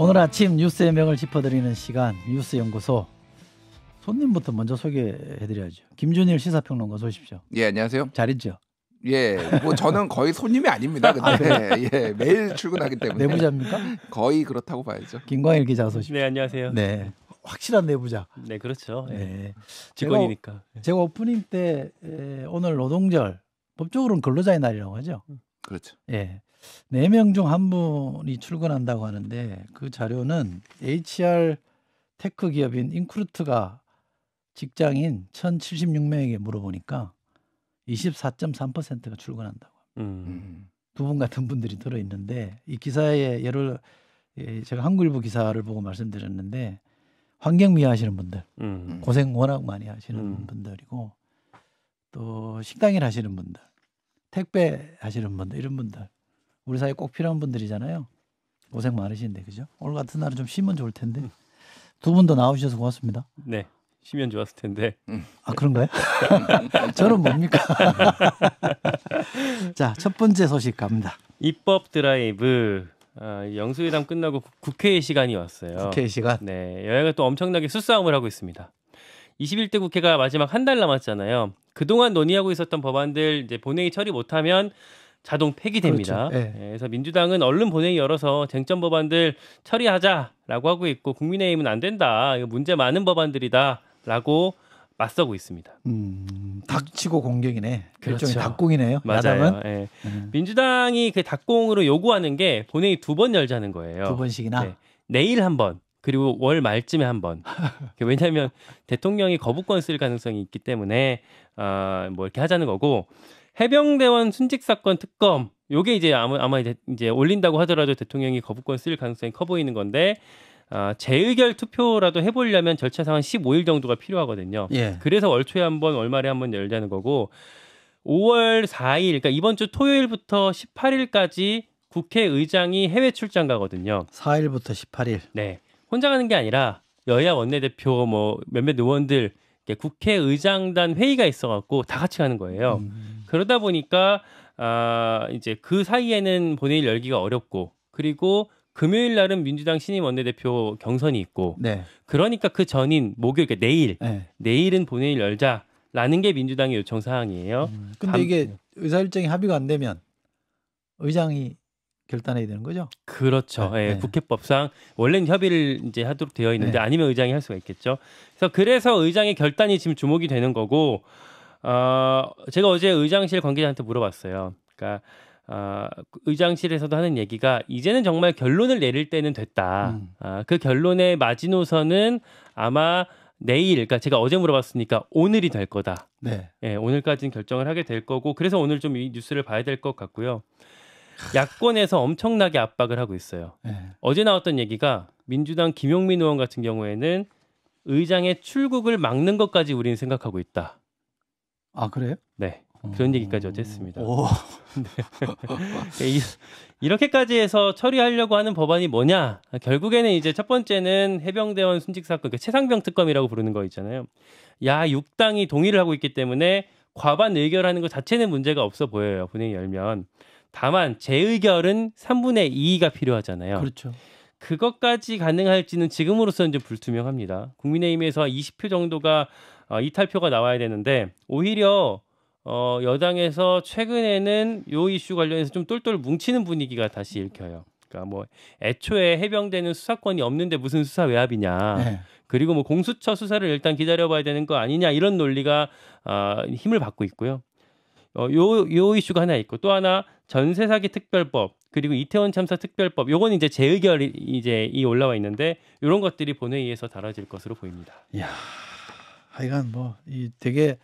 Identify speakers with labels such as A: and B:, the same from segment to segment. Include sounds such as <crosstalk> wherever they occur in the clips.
A: 오늘 아침 뉴스의 명을 짚어드리는 시간 뉴스 연구소 손님부터 먼저 소개해드려야죠. 김준일 시사평론가 소십시오.
B: 예 안녕하세요. 잘했죠.
A: 예, 뭐 저는 거의 손님이 아닙니다. 근데 아, 예, 예, 매일 출근하기 때문에 내부자입니까?
B: 거의 그렇다고 봐야죠. 김광일 기자 소식. 네, 안녕하세요. 네,
A: 확실한 내부자.
B: 네, 그렇죠. 네. 네.
C: 직원이니까.
A: 제가, 제가, 오프닝 때 에, 오늘 노동절 법적으로는 근로자의 날이라고 하죠. 음, 그렇죠. 예, 네명중한 분이 출근한다고 하는데 그 자료는 HR 테크 기업인 인크루트가 직장인 1,076명에게 물어보니까 24.3%가 출근한다고. 음. 두분 같은 분들이 들어 있는데 이 기사에 예를 예, 제가 한글부 기사를 보고 말씀드렸는데 환경 미화하시는 분들 음. 고생 워낙 많이 하시는 음. 분들이고 또 식당일 하시는 분들 택배 하시는 분들 이런 분들 우리 사회 에꼭 필요한 분들이잖아요. 고생 많으신데 그죠? 오늘 같은 날은 좀 쉬면 좋을 텐데 음. 두 분도 나오셔서 고맙습니다.
C: 네. 쉬면 좋았을 텐데. 음. 아 그런가요? <laughs> 저는 뭡니까? <laughs>
A: 자첫 번째 소식 갑니다.
C: 입법 드라이브 아, 영수회담 끝나고 국회의 시간이 왔어요. 국회의 시간. 네 여야가 또 엄청나게 수싸움을 하고 있습니다. 21대 국회가 마지막 한 달 남았잖아요. 그동안 논의하고 있었던 법안들 이제 본회의 처리 못하면 자동 폐기됩니다. 그렇죠. 네. 그래서 민주당은 얼른 본회의 열어서 쟁점 법안들 처리하자라고 하고 있고 국민의힘은 안 된다. 이거 문제 많은 법안들이다라고 맞서고 있습니다.
A: 음, 닥치고 공격이네. 그렇죠. 일종의 닭공이네요. 맞아요.
C: 예. 음. 민주당이 그 닭공으로 요구하는 게 본회의 두 번 열자는 거예요. 두 번씩이나. 네. 내일 한 번. 그리고 월 말쯤에 한 번. <laughs> 왜냐하면 대통령이 거부권 쓸 가능성이 있기 때문에 어, 뭐 이렇게 하자는 거고 해병대원 순직 사건 특검 요게 이제 아마, 아마 이제, 이제 올린다고 하더라도 대통령이 거부권 쓸 가능성이 커 보이는 건데 아, 재의결 투표라도 해보려면 절차상 한 15일 정도가 필요하거든요. 예. 그래서 월 초에 한 번, 월말에 한번 열자는 거고 5월 4일, 그러니까 이번 주 토요일부터 18일까지 국회의장이 해외 출장 가거든요. 4일부터 18일. 네. 혼자 가는 게 아니라 여야 원내대표 뭐 몇몇 의원들 이제 국회의장단 회의가 있어갖고 다 같이 가는 거예요. 음. 그러다 보니까 아 이제 그 사이에는 본회의 열기가 어렵고 그리고 금요일 날은 민주당 신임 원내대표 경선이 있고 네. 그러니까 그 전인 목요일 그러니까 내일 네. 내일은 본회의 열자라는 게 민주당의 요청 사항이에요. 음.
A: 근데 감, 이게 의사일정이 합의가 안 되면 의장이 결단해야 되는 거죠.
C: 그렇죠. 네, 예, 네. 국회법상 원래는 협의를 이제 하도록 되어 있는데 네. 아니면 의장이 할 수가 있겠죠. 그래서 그래서 의장의 결단이 지금 주목이 되는 거고 어, 제가 어제 의장실 관계자한테 물어봤어요. 그러니까 어, 의장실에서도 하는 얘기가 이제는 정말 결론을 내릴 때는 됐다. 음. 아, 그 결론의 마지노선은 아마 내일, 그러니까 제가 어제 물어봤으니까 오늘이 될 거다. 네. 예, 오늘까지는 결정을 하게 될 거고 그래서 오늘 좀 이 뉴스를 봐야 될 것 같고요. 야권에서 엄청나게 압박을 하고 있어요. 네. 어제 나왔던 얘기가 민주당 김용민 의원 같은 경우에는 의장의 출국을 막는 것까지 우리는 생각하고 있다. 아 그래요? 네. 어. 그런 얘기까지 어제 했습니다. <laughs> 네. 이렇게까지 해서 처리하려고 하는 법안이 뭐냐? 결국에는 이제 첫 번째는 해병대원 순직 사건, 그 최상병 특검이라고 부르는 거 있잖아요. 야6당이 동의를 하고 있기 때문에 과반 의결하는 것 자체는 문제가 없어 보여요. 분위기 열면 다만 재의결은 3분의 2가 필요하잖아요. 그렇죠. 그것까지 가능할지는 지금으로서는 좀 불투명합니다. 국민의힘에서 20표 정도가 어, 이탈표가 나와야 되는데 오히려 어, 여당에서 최근에는 요 이슈 관련해서 좀 똘똘 뭉치는 분위기가 다시 일켜요. 그러니까 뭐 애초에 해병대는 수사권이 없는데 무슨 수사 외압이냐. 네. 그리고 뭐 공수처 수사를 일단 기다려봐야 되는 거 아니냐 이런 논리가 어, 힘을 받고 있고요. 어, 요, 요 이슈가 하나 있고 또 하나 전세 사기 특별법 그리고 이태원 참사 특별법 요건 이제 재의결이 이제 이 올라와 있는데 요런 것들이 본회의에서 달뤄질 것으로 보입니다. 야
A: 하여간 뭐이 되게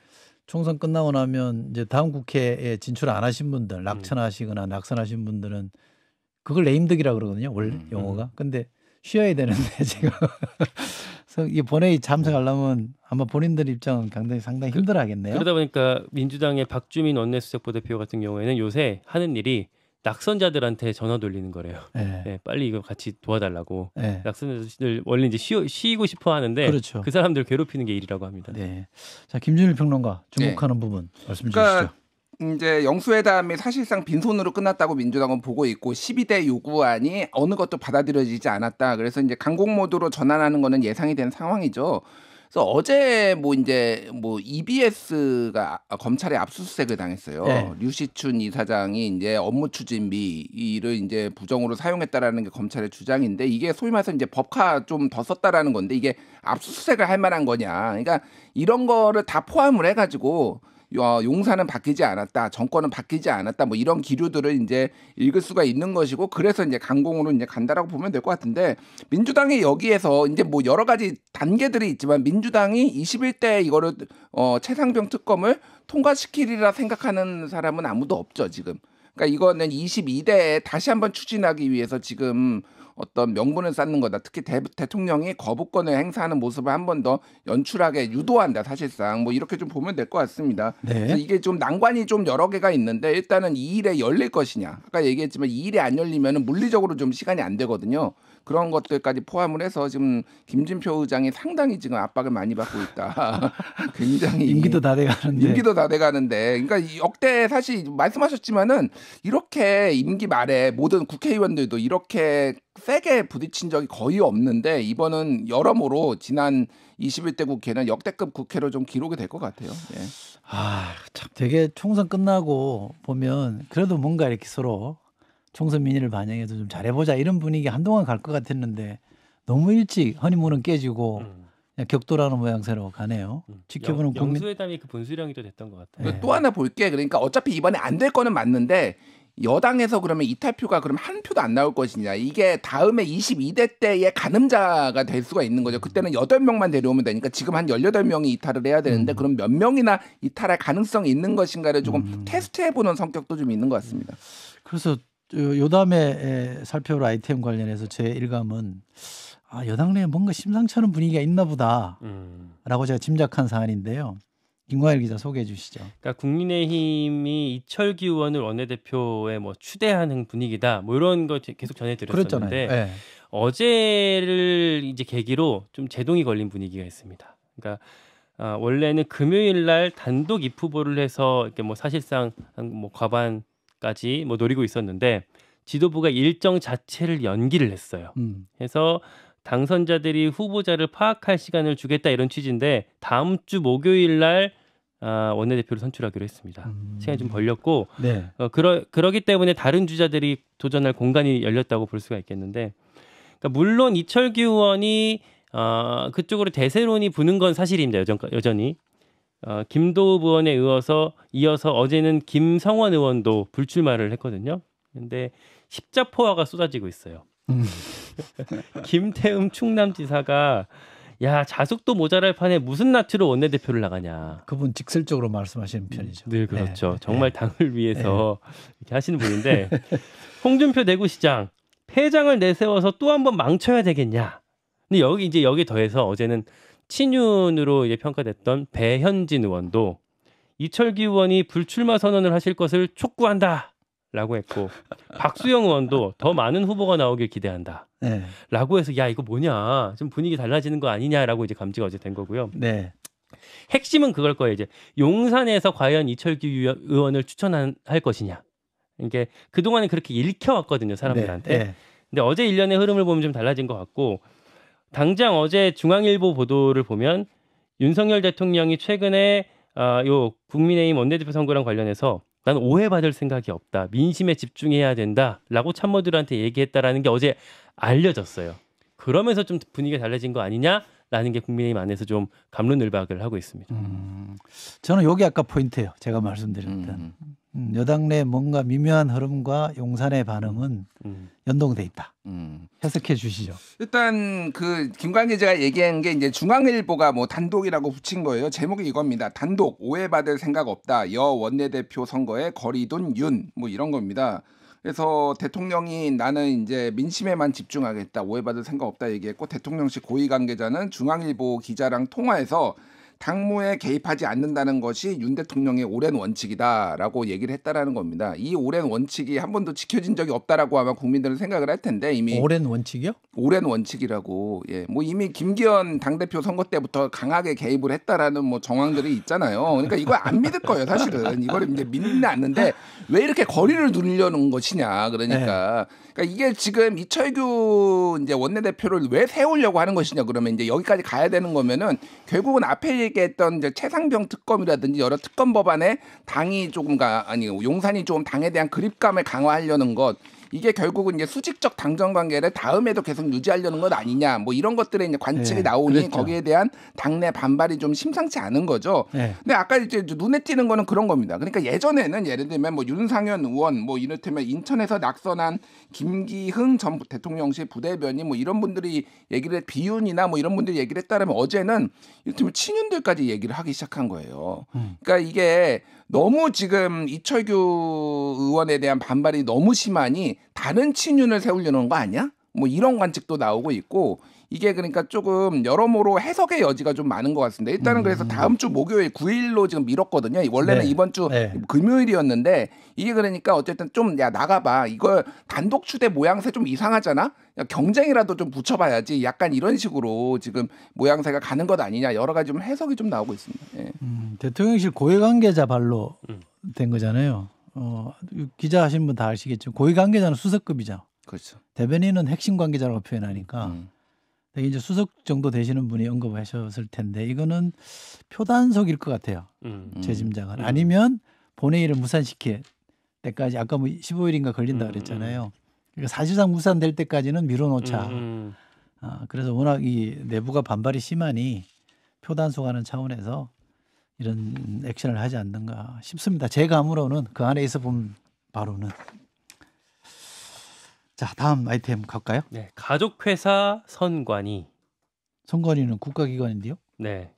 A: 총선 끝나고 나면 이제 다음 국회에 진출 안 하신 분들 음. 낙천하시거나 낙선하신 분들은 그걸 레임덕이라 그러거든요 원래 음, 음, 용어가 근데 쉬어야 되는데 지금 <laughs> 그래서 이 본회의 네. 참석하려면 아마 본인들 입장은 굉장히 상당히 그 힘들어하겠네요. 그러다
C: 보니까 민주당의 박주민 원내수석부 대표 같은 경우에는 요새 하는 일이 낙선자들한테 전화 돌리는 거래요. 네. 네, 빨리 이거 같이 도와달라고. 네. 낙선자들 원래 이제 쉬어, 쉬고 싶어 하는데 그렇죠. 그 사람들 괴롭히는 게 일이라고 합니다. 네.
B: 자
A: 김준일 평론가 주목하는 네. 부분 말씀 그러니까
B: 주시죠. 이제 영수회담이 사실상 빈손으로 끝났다고 민주당은 보고 있고 12대 요구안이 어느 것도 받아들여지지 않았다. 그래서 이제 강공 모드로 전환하는 거는 예상이 된 상황이죠. 그래서 어제 뭐 이제 뭐 EBS가 검찰에 압수수색을 당했어요. 네. 류시춘 이사장이 이제 업무 추진비를 이제 부정으로 사용했다라는 게 검찰의 주장인데 이게 소위 말해서 이제 법화좀 더 썼다라는 건데 이게 압수수색을 할 만한 거냐. 그러니까 이런 거를 다 포함을 해가지고 어, 용사는 바뀌지 않았다, 정권은 바뀌지 않았다, 뭐 이런 기류들을 이제 읽을 수가 있는 것이고 그래서 이제 강공으로 이제 간다라고 보면 될 것 같은데 민주당이 여기에서 이제 뭐 여러 가지 단계들이 있지만 민주당이 21대 이거를 어, 최상병 특검을 통과시키리라 생각하는 사람은 아무도 없죠 지금. 그러니까 이거는 22대에 다시 한번 추진하기 위해서 지금 어떤 명분을 쌓는 거다. 특히 대, 통령이 거부권을 행사하는 모습을 한 번 더 연출하게 유도한다. 사실상 뭐 이렇게 좀 보면 될 것 같습니다. 네. 그래서 이게 좀 난관이 좀 여러 개가 있는데 일단은 이 일에 열릴 것이냐. 아까 얘기했지만 이일에안 열리면 물리적으로 좀 시간이 안 되거든요. 그런 것들까지 포함을 해서 지금 김진표 의장이 상당히 지금 압박을 많이 받고 있다. <laughs> 굉장히 임기도
A: 다 돼가는데 임기도
B: 다 돼가는데 그러니까 역대 사실 말씀하셨지만은 이렇게 임기 말에 모든 국회의원들도 이렇게 세게 부딪힌 적이 거의 없는데 이번은 여러모로 지난 21대 국회는 역대급 국회로 좀 기록이 될 것 같아요. 예.
A: 아, 참 되게 총선 끝나고 보면 그래도 뭔가 이렇게 서로 총선 민의를 반영해서 좀 잘해보자 이런 분위기 한동안 갈 것 같았는데 너무 일찍 허니문은 깨지고 음. 격돌하는 모양새로 가네요. 음. 지켜보는
C: 영, 국민 영수회담이 그 분수령이 됐던 것 같아요.
B: 네. 또 하나 볼게 그러니까 어차피 이번에 안 될 거는 맞는데 여당에서 그러면 이탈표가 그럼 한 표도 안 나올 것이냐 이게 다음에 22대 때의 가늠자가 될 수가 있는 거죠. 그때는 8명만 데려오면 되니까 지금 한 18명이 이탈을 해야 되는데 음. 그럼 몇 명이나 이탈할 가능성이 있는 것인가를 조금 음. 테스트해보는 성격도 좀 있는 것 같습니다.
A: 그래서 요담에 살펴볼 아이템 관련해서 제 일감은 아, 여당 내에 뭔가 심상치 않은 분위기가 있나 보다라고 음. 제가 짐작한 사안인데요. 김광일 기자 소개해 주시죠.
C: 그러니까 국민의힘이 이철기 의원을 원내대표에 뭐 추대하는 분위기다. 뭐 이런 거 계속 전해드렸었는데 네. 어제를 이제 계기로 좀 제동이 걸린 분위기가 있습니다. 그러니까 아, 원래는 금요일 날 단독 입후보를 해서 이렇게 뭐 사실상 뭐 과반 까지 뭐 노리고 있었는데 지도부가 일정 자체를 연기를 했어요. 음. 그서 당선자들이 후보자를 파악할 시간을 주겠다 이런 취지인데 다음 주 목요일 날 아, 원내대표를 선출하기로 했습니다. 음. 시간이 좀 걸렸고 네. 어, 그러, 그러기 때문에 다른 주자들이 도전할 공간이 열렸다고 볼 수가 있겠는데 그러니까 물론 이철규 의원이 어, 그쪽으로 대세론이 부는 건 사실입니다. 여전, 여전히 어, 김도읍 의원에 의어서 이어서 어제는 김성원 의원도 불출마를 했거든요. 근데 십자포화가 쏟아지고 있어요. 음. <laughs> 김태흠 충남지사가 야 자숙도 모자랄 판에 무슨 나트로 원내대표를 나가냐. 그분 직설적으로 말씀하시는 편이죠. 네 그렇죠. 네. 정말 네. 당을 위해서 네. 이렇게 하시는 분인데 홍준표 대구시장 폐장을 내세워서 또 한번 망쳐야 되겠냐. 근데 여기 이제 여기 더해서 어제는 친윤으로 이제 평가됐던 배현진 의원도 이철기 의원이 불출마 선언을 하실 것을 촉구한다. 라고 했고 박수영 의원도 더 많은 후보가 나오길 기대한다. 네. 라고 해서 야 이거 뭐냐 좀 분위기 달라지는 거 아니냐라고 이제 감지가 어제 된 거고요. 네. 핵심은 그걸 거예요. 이제 용산에서 과연 이철규 의원을 추천할 것이냐. 이게 그동안은 그렇게 읽혀왔거든요 사람들한테. 네. 네. 근데 어제 일련의 흐름을 보면 좀 달라진 것 같고 당장 어제 중앙일보 보도를 보면 윤석열 대통령이 최근에 어, 요 국민의힘 원내대표 선거랑 관련해서 난 오해받을 생각이 없다. 민심에 집중해야 된다라고 참모들한테 얘기했다라는 게 어제 알려졌어요. 그러면서 좀 분위기가 달라진 거 아니냐라는 게 국민의힘 안에서 좀 감론을박을 하고 있습니다. 음,
A: 저는 여기 아까 포인트예요. 제가 말씀드렸던. 음. 음. 음, 여당 내 뭔가 미묘한 흐름과 용산의 반응은 음. 연동돼 있다. 음. 해석해 주시죠.
B: 일단 그 김광희 제가 얘기한 게 이제 중앙일보가 뭐 단독이라고 붙인 거예요. 제목이 이겁니다. 단독 오해받을 생각 없다. 여 원내대표 선거에 거리둔 윤뭐 이런 겁니다. 그래서 대통령이 나는 이제 민심에만 집중하겠다 오해받을 생각 없다 얘기했고 대통령실 고위 관계자는 중앙일보 기자랑 통화해서 당무에 개입하지 않는다는 것이 윤 대통령의 오랜 원칙이다라고 얘기를 했다라는 겁니다. 이 오랜 원칙이 한 번도 지켜진 적이 없다라고 아마 국민들은 생각을 할 텐데 이미 오랜 원칙이요? 오랜 원칙이라고 예, 뭐 이미 김기현 당대표 선거 때부터 강하게 개입을 했다라는 뭐 정황들이 있잖아요. 그러니까 이걸 안 믿을 거예요, 사실은 이걸 이제 믿는 않는데 왜 이렇게 거리를 누리려는 것이냐 그러니까 네. 그러니까 이게 지금 이철규 이제 원내대표를 왜 세우려고 하는 것이냐 그러면 이제 여기까지 가야 되는 거면은 결국은 앞에 얘기했던 이제 최상병 특검이라든지 여러 특검 법안에 당이 조금 가 아니 용산이 좀 당에 대한 그립감을 강화하려는 것 이게 결국은 이제 수직적 당정 관계를 다음에도 계속 유지하려는 것 아니냐 뭐 이런 것들의 이제 관측이 네, 나오니 그랬죠. 거기에 대한 당내 반발이 좀 심상치 않은 거죠. 네. 근데 아까 이제 눈에 띄는 거는 그런 겁니다. 그러니까 예전에는 예를 들면 뭐 윤상현 의원 뭐 이를테면 인천에서 낙선한 김기흥 전 대통령실 부대변인 뭐 이런 분들이 얘기를 비윤이나 뭐 이런 분들 얘기를 했다면 어제는 이를테면 친윤들까지 얘기를 하기 시작한 거예요. 음. 그러니까 이게 너무 지금 이철규 의원에 대한 반발이 너무 심하니 다른 친윤을 세우려는 거 아니야? 뭐 이런 관측도 나오고 있고 이게 그러니까 조금 여러모로 해석의 여지가 좀 많은 것 같습니다. 일단은 음. 그래서 다음 주 목요일 9일로 지금 미뤘거든요. 원래는 네. 이번 주 네. 금요일이었는데 이게 그러니까 어쨌든 좀 야 나가봐 이걸 단독 추대 모양새 좀 이상하잖아. 야, 경쟁이라도 좀 붙여봐야지. 약간 이런 식으로 지금 모양새가 가는 것 아니냐 여러 가지 좀 해석이 좀 나오고 있습니다. 예.
A: 음, 대통령실 고위관계자 발로 음. 된 거잖아요. 어, 기자 하신 분 다 아시겠죠. 고위관계자는 수석급이죠. 그렇죠. 대변인은 핵심 관계자라고 표현하니까. 음. 이제 수석 정도 되시는 분이 언급하셨을 텐데 이거는 표단속일 것 같아요. 음. 제 짐작은 음. 아니면 본회의를 무산시킬 때까지 아까 뭐 15일인가 걸린다 음, 음, 그랬잖아요. 음. 그러니까 사실상 무산될 때까지는 미뤄놓자. 아, 그래서 워낙 이 내부가 반발이 심하니 표단속하는 차원에서 이런 액션을 하지 않는가 싶습니다. 제 감으로는 그 안에 있어 본 바로는 자, 다음 아이템 갈까요?
C: 네, 가족회사 선관위.
A: 선관위는 국가기관인데요. 네.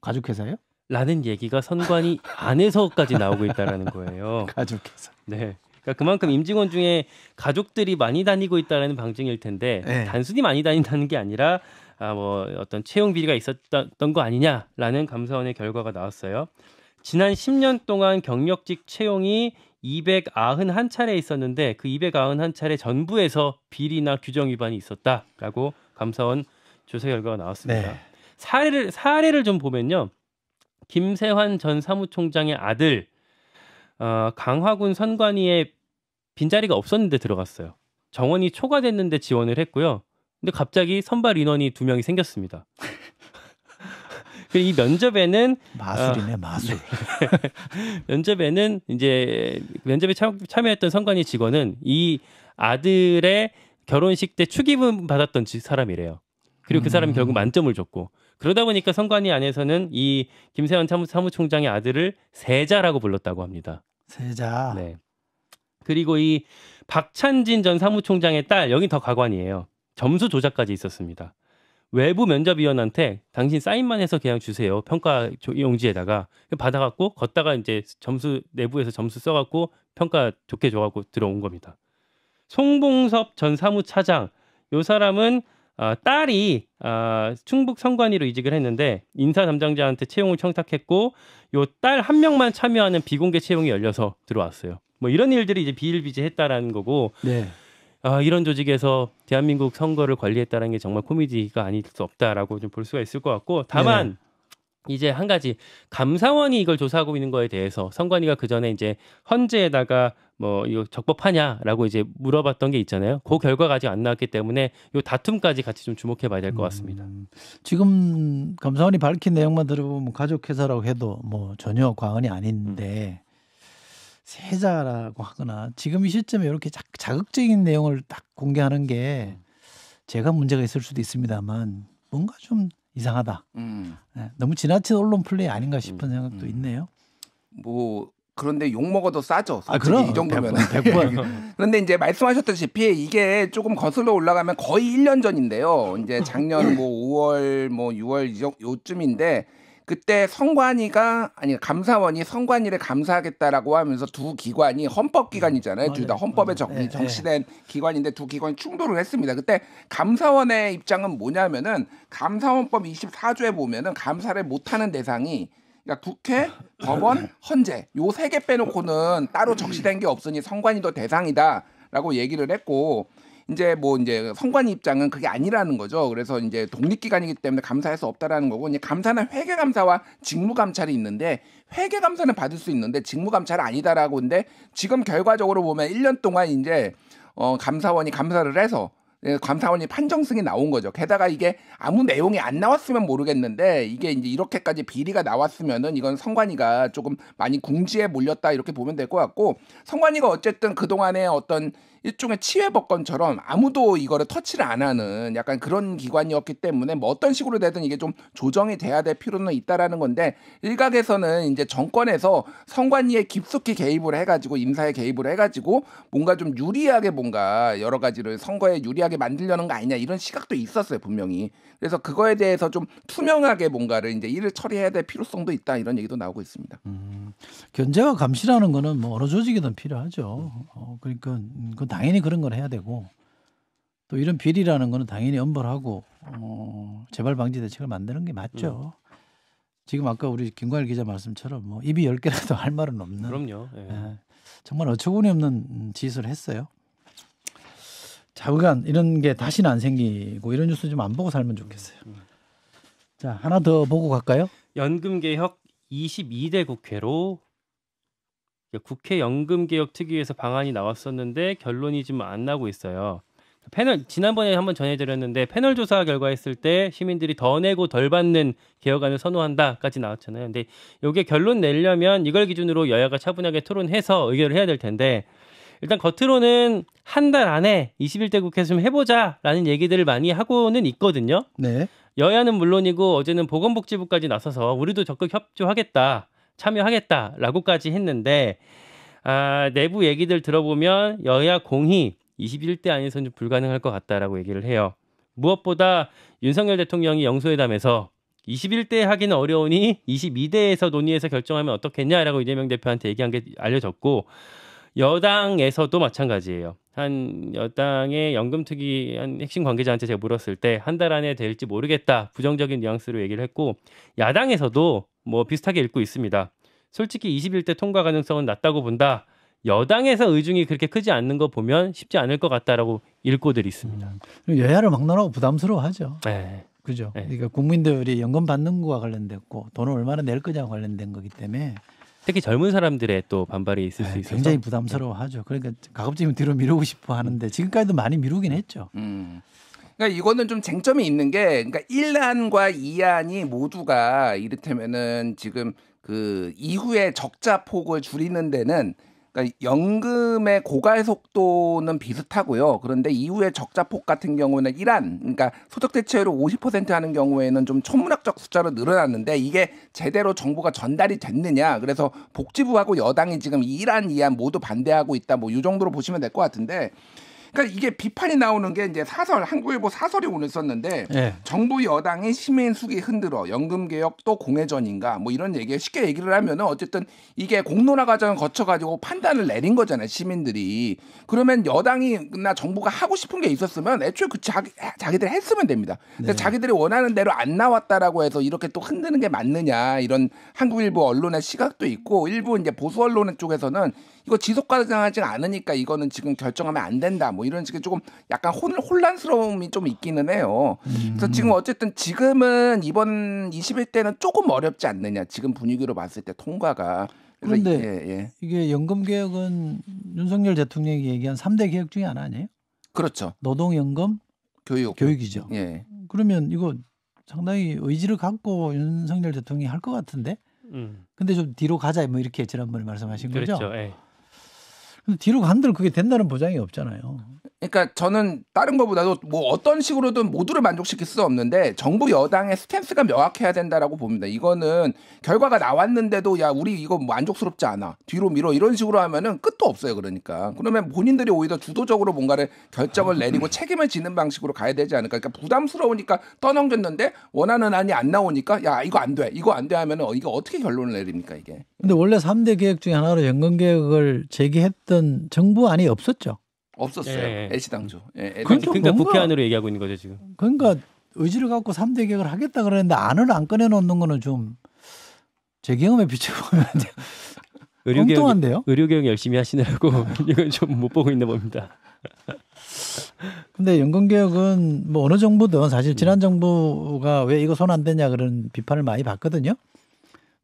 A: 가족회사요
C: 라는 얘기가 선관위 안에서까지 나오고 있다라는 거예요. <laughs> 가족회사. 네. 그러니까 그만큼 임직원 중에 가족들이 많이 다니고 있다라는 방증일 텐데 네. 단순히 많이 다닌다는 게 아니라 아, 뭐 어떤 채용 비리가 있었던 거 아니냐라는 감사원의 결과가 나왔어요. 지난 10년 동안 경력직 채용이 291차례 있었는데 그 291차례 전부에서 비리나 규정 위반이 있었다라고 감사원 조사 결과가 나왔습니다. 네. 사례를 사례를 좀 보면요. 김세환 전 사무총장의 아들 어, 강화군 선관위에 빈자리가 없었는데 들어갔어요. 정원이 초과됐는데 지원을 했고요. 근데 갑자기 선발 인원이 두 명이 생겼습니다. 이 면접에는 마술이네 어, 마술. 네. <laughs> 면접에는 이제 면접에 참, 참여했던 선관위 직원은 이 아들의 결혼식 때 축의금 받았던 사람이래요. 그리고 그 사람이 음. 결국 만점을 줬고 그러다 보니까 선관위 안에서는 이 김세현 사무, 사무총장의 아들을 세자라고 불렀다고 합니다.
A: 세자. 네.
C: 그리고 이 박찬진 전 사무총장의 딸 여기 더 가관이에요. 점수 조작까지 있었습니다. 외부 면접위원한테 당신 사인만 해서 그냥 주세요. 평가 용지에다가 받아갖고 걷다가 이제 점수 내부에서 점수 써갖고 평가 좋게 줘갖고 들어온 겁니다. 송봉섭 전 사무차장 요 사람은 아, 딸이 아, 충북 선관위로 이직을 했는데 인사 담당자한테 채용을 청탁했고 요 딸 한 명만 참여하는 비공개 채용이 열려서 들어왔어요. 뭐 이런 일들이 이제 비일비재했다라는 거고. 네. 아, 이런 조직에서 대한민국 선거를 관리했다는 게 정말 코미디가 아닐 수 없다라고 좀 볼 수가 있을 것 같고 다만 네. 이제 한 가지 감사원이 이걸 조사하고 있는 거에 대해서 선관위가 그 전에 이제 헌재에다가 뭐 이거 적법하냐라고 이제 물어봤던 게 있잖아요. 그 결과가 아직 안 나왔기 때문에 요 다툼까지 같이 좀 주목해 봐야 될 것 같습니다. 음,
A: 지금 감사원이 밝힌 내용만 들어보면 가족 회사라고 해도 뭐 전혀 과언이 아닌데 음. 세자라고 하거나 지금 이 시점에 이렇게 자, 극적인 내용을 딱 공개하는 게 제가 문제가 있을 수도 있습니다만 뭔가 좀 이상하다.
B: 음. 네,
A: 너무 지나친 언론 플레이 아닌가 싶은 음.
B: 생각도 음. 있네요. 뭐 그런데 욕 먹어도 싸죠. 아, 그럼 이 정도면. 100번, <laughs> 그런데 이제 말씀하셨다시피 이게 조금 거슬러 올라가면 거의 1년 전인데요. 이제 작년 뭐 5월 뭐 6월 요쯤인데 그때 성관이가 아니 감사원이 성관이를 감사하겠다라고 하면서 두 기관이 헌법 음, 기관이잖아요. 둘 다 헌법에 음, 정, 네, 정시된 네. 기관인데 두 기관이 충돌을 했습니다. 그때 감사원의 입장은 뭐냐면은 감사원법 24조에 보면은 감사를 못 하는 대상이 그러니까 국회, <laughs> 법원, 네. 헌재 요 세 개 빼놓고는 따로 정시된 게 없으니 성관이도 대상이다라고 얘기를 했고 이제 뭐 이제 선관 입장은 그게 아니라는 거죠. 그래서 이제 독립기관이기 때문에 감사할 수 없다라는 거고 이제 감사는 회계 감사와 직무 감찰이 있는데 회계 감사는 받을 수 있는데 직무 감찰 아니다라고 근데 지금 결과적으로 보면 1년 동안 이제 어 감사원이 감사를 해서 예, 감사원이 판정승이 나온 거죠. 게다가 이게 아무 내용이 안 나왔으면 모르겠는데 이게 이제 이렇게까지 비리가 나왔으면은 이건 성관이가 조금 많이 궁지에 몰렸다 이렇게 보면 될 것 같고 성관이가 어쨌든 그 동안에 어떤 일종의 치외법권처럼 아무도 이거를 터치를 안 하는 약간 그런 기관이었기 때문에 뭐 어떤 식으로 되든 이게 좀 조정이 돼야 될 필요는 있다라는 건데 일각에서는 이제 정권에서 선관위에 깊숙이 개입을 해가지고 임사에 개입을 해가지고 뭔가 좀 유리하게 뭔가 여러 가지를 선거에 유리하게 만들려는 거 아니냐 이런 시각도 있었어요 분명히 그래서 그거에 대해서 좀 투명하게 뭔가를 이제 일을 처리해야 될 필요성도 있다 이런 얘기도 나오고 있습니다. 음,
A: 견제와 감시라는 거는 뭐 어느 조직이든 필요하죠. 어, 그러니까 그다 당연히 그런 걸 해야 되고 또 이런 비리라는 거는 당연히 엄벌하고 어, 재발 방지 대책을 만드는 게 맞죠. 음. 지금 아까 우리 김관일 기자 말씀처럼 뭐 입이 열 개라도 할 말은 없는. 그럼요. 예. 예. 정말 어처구니 없는 음, 짓을 했어요. 자그간 이런 게 다시는 안 생기고 이런 뉴스 좀 안 보고 살면 좋겠어요. 음. 자 하나 더 보고 갈까요?
C: 연금 개혁 22대 국회로 국회 연금 개혁 특위에서 방안이 나왔었는데 결론이 지금 안 나고 있어요. 패널 지난번에 한번 전해드렸는데 패널 조사 결과 했을 때 시민들이 더 내고 덜 받는 개혁안을 선호한다까지 나왔잖아요. 근데 이게 결론 내려면 이걸 기준으로 여야가 차분하게 토론해서 의결을 해야 될 텐데 일단 겉으로는 한 달 안에 21대 국회에서 좀 해보자라는 얘기들을 많이 하고는 있거든요. 네. 여야는 물론이고 어제는 보건복지부까지 나서서 우리도 적극 협조하겠다. 참여하겠다라고까지 했는데 아, 내부 얘기들 들어보면 여야 공히 21대 안에서는 불가능할 것 같다라고 얘기를 해요. 무엇보다 윤석열 대통령이 영수회담에서 21대 하기는 어려우니 22대에서 논의해서 결정하면 어떻겠냐라고 이재명 대표한테 얘기한 게 알려졌고 여당에서도 마찬가지예요. 한 여당의 연금특위 한 핵심 관계자한테 제가 물었을 때 한 달 안에 될지 모르겠다 부정적인 뉘앙스로 얘기를 했고 야당에서도 뭐 비슷하게 읽고 있습니다. 솔직히 21대 통과 가능성은 낮다고 본다. 여당에서 의중이 그렇게 크지 않는 거 보면 쉽지 않을 것 같다라고 읽고들 있습니다.
A: 음, 여야를 막론하고 부담스러워하죠. 네. 그죠. 네. 그러니까 국민들이 연금 받는 거와 관련됐고 돈을 얼마나 낼 거냐와 관련된 거기
C: 때문에 특히 젊은 사람들의 또 반발이 있을 네, 수 예, 있어서 굉장히 부담스러워하죠.
A: 그러니까 가급적이면 뒤로 미루고 싶어 하는데 지금까지도 많이 미루긴 했죠. 음.
B: 그러니까 이거는 좀 쟁점이 있는 게 그러니까 1안과 2안이 모두가 이를테면은 지금 그 이후에 적자 폭을 줄이는 데는 그러니까 연금의 고갈 속도는 비슷하고요. 그런데 이후에 적자폭 같은 경우는 1안, 그러니까 소득 대체율을 50% 하는 경우에는 좀 천문학적 숫자로 늘어났는데 이게 제대로 정부가 전달이 됐느냐. 그래서 복지부하고 여당이 지금 이 1안, 2안 모두 반대하고 있다. 뭐 이 정도로 보시면 될 것 같은데 그러니까 이게 비판이 나오는 게 이제 사설 한국일보 사설이 오늘 썼는데 네. 정부 여당의 시민 수기 흔들어 연금 개혁 또 공회전인가 뭐 이런 얘기 쉽게 얘기를 하면은 어쨌든 이게 공론화 과정을 거쳐가지고 판단을 내린 거잖아요 시민들이 그러면 여당이나 정부가 하고 싶은 게 있었으면 애초에 그 자기 자기들 했으면 됩니다. 근데 네. 자기들이 원하는 대로 안 나왔다라고 해서 이렇게 또 흔드는 게 맞느냐 이런 한국일보 언론의 시각도 있고 일부 이제 보수 언론 쪽에서는 이거 지속 가능하지 않으니까 이거는 지금 결정하면 안 된다. 뭐 이런 식의 조금 약간 혼, 혼란스러움이 좀 있기는 해요. 음. 그래서 지금 어쨌든 지금은 이번 21대는 조금 어렵지 않느냐. 지금 분위기로 봤을 때 통과가.
A: 그런데 예, 예. 이게 연금 개혁은 윤석열 대통령이 얘기한 3대 개혁 중에 하나 아니에요?
B: 그렇죠. 노동연금, 교육, 교육이죠. 예.
A: 그러면 이거 상당히 의지를 갖고 윤석열 대통령이 할 것 같은데. 음. 근데 좀 뒤로 가자 뭐 이렇게 지난번에 말씀하신 그렇죠. 거죠.
B: 예. 뒤로
A: 간들 그게 된다는 보장이 없잖아요.
B: 그러니까 저는 다른 것보다도 뭐 어떤 식으로든 모두를 만족시킬 수 없는데 정부 여당의 스탠스가 명확해야 된다라고 봅니다. 이거는 결과가 나왔는데도 야 우리 이거 만족스럽지 않아 뒤로 밀어 이런 식으로 하면은 끝도 없어요. 그러니까 그러면 본인들이 오히려 주도적으로 뭔가를 결정을 아, 내리고 네. 책임을 지는 방식으로 가야 되지 않을까. 그러니까 부담스러우니까 떠넘겼는데 원하는 안이 안 나오니까 야 이거 안 돼, 이거 안 돼 하면은 이거 어떻게 결론을 내립니까 이게?
A: 근데 원래 3대 계획 중에 하나로 연금 계획을 제기했던 법안 정부 안이 없었죠.
C: 없었어요. 애시당초. 예, 애당 그러니까, 그러니까 국회 안으로 얘기하고 있는 거죠 지금.
A: 그러니까 의지를 갖고 3대 개혁을 하겠다 그러는데 안을 안 꺼내놓는 거는 좀 제 경험에 비춰보면
C: <laughs> 의료개혁, 의료개혁 열심히 하시느라고 <laughs> 이건 좀 못 보고 있나 봅니다.
A: <laughs> 근데 연금개혁은 뭐 어느 정부든 사실 지난 음. 정부가 왜 이거 손안 대냐 그런 비판을 많이 받거든요.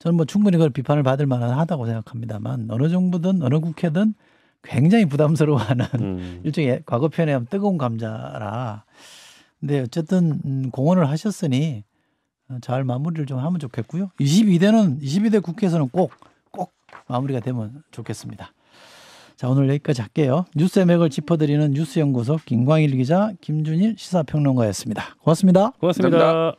A: 저는 뭐 충분히 그걸 비판을 받을 만하다고 생각합니다만 어느 정부든 어느 국회든 굉장히 부담스러워하는 음. <laughs> 일종의 과거 표현하면 뜨거운 감자라. 근데 어쨌든 음, 공헌을 하셨으니 어, 잘 마무리를 좀 하면 좋겠고요. 22대는 22대 국회에서는 꼭 꼭 마무리가 되면 좋겠습니다. 자 오늘 여기까지 할게요. 뉴스의 맥을 짚어드리는 뉴스연구소 김광일 기자, 김준일 시사평론가였습니다. 고맙습니다.
C: 고맙습니다 감사합니다.